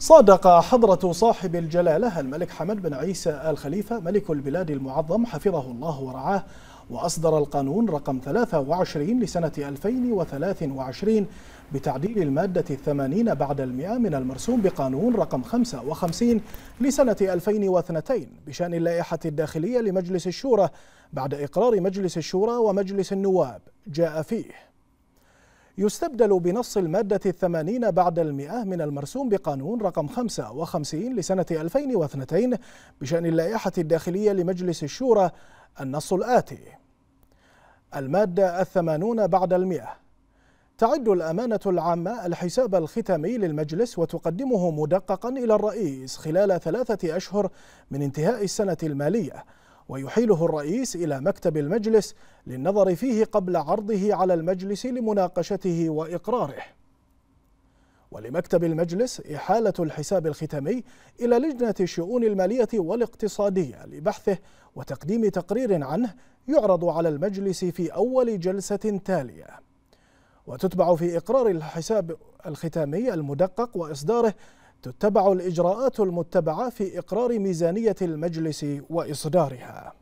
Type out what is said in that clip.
صادق حضرة صاحب الجلالة الملك حمد بن عيسى الخليفة ملك البلاد المعظم حفظه الله ورعاه وأصدر القانون رقم 23 لسنة 2023 بتعديل المادة الثمانين بعد المئة من المرسوم بقانون رقم 55 لسنة 2002 بشأن اللائحة الداخلية لمجلس الشورى بعد إقرار مجلس الشورى ومجلس النواب جاء فيه يستبدل بنص المادة الثمانين بعد المئة من المرسوم بقانون رقم 55 لسنة 2002 بشأن اللائحة الداخلية لمجلس الشورى النص الآتي المادة الثمانون بعد المئة تعد الأمانة العامة الحساب الختامي للمجلس وتقدمه مدققا إلى الرئيس خلال ثلاثة أشهر من انتهاء السنة المالية ويحيله الرئيس إلى مكتب المجلس للنظر فيه قبل عرضه على المجلس لمناقشته وإقراره ولمكتب المجلس إحالة الحساب الختامي إلى لجنة الشؤون المالية والاقتصادية لبحثه وتقديم تقرير عنه يعرض على المجلس في أول جلسة تالية وتتبع في إقرار الحساب الختامي المدقق وإصداره تتبع الإجراءات المتبعة في إقرار ميزانية المجلس وإصدارها